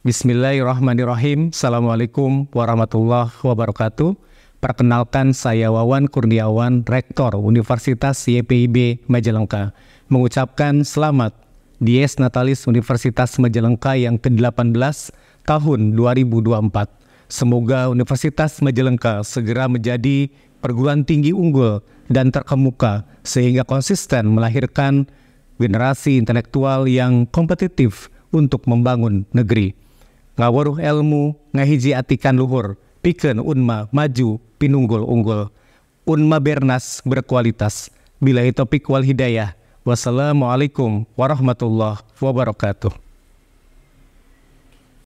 Bismillahirrahmanirrahim. Assalamualaikum warahmatullahi wabarakatuh. Perkenalkan saya Wawan Kurniawan, Rektor Universitas YPIB Majalengka. Mengucapkan selamat Dies Natalis Universitas Majalengka yang ke-18 tahun 2024. Semoga Universitas Majalengka segera menjadi perguruan tinggi unggul dan terkemuka sehingga konsisten melahirkan generasi intelektual yang kompetitif untuk membangun negeri ngawaruh ilmu ngahiji atikan luhur piken unma maju pinunggul unggul unma bernas berkualitas Bila topik wal hidayah wassalamualaikum warahmatullahi wabarakatuh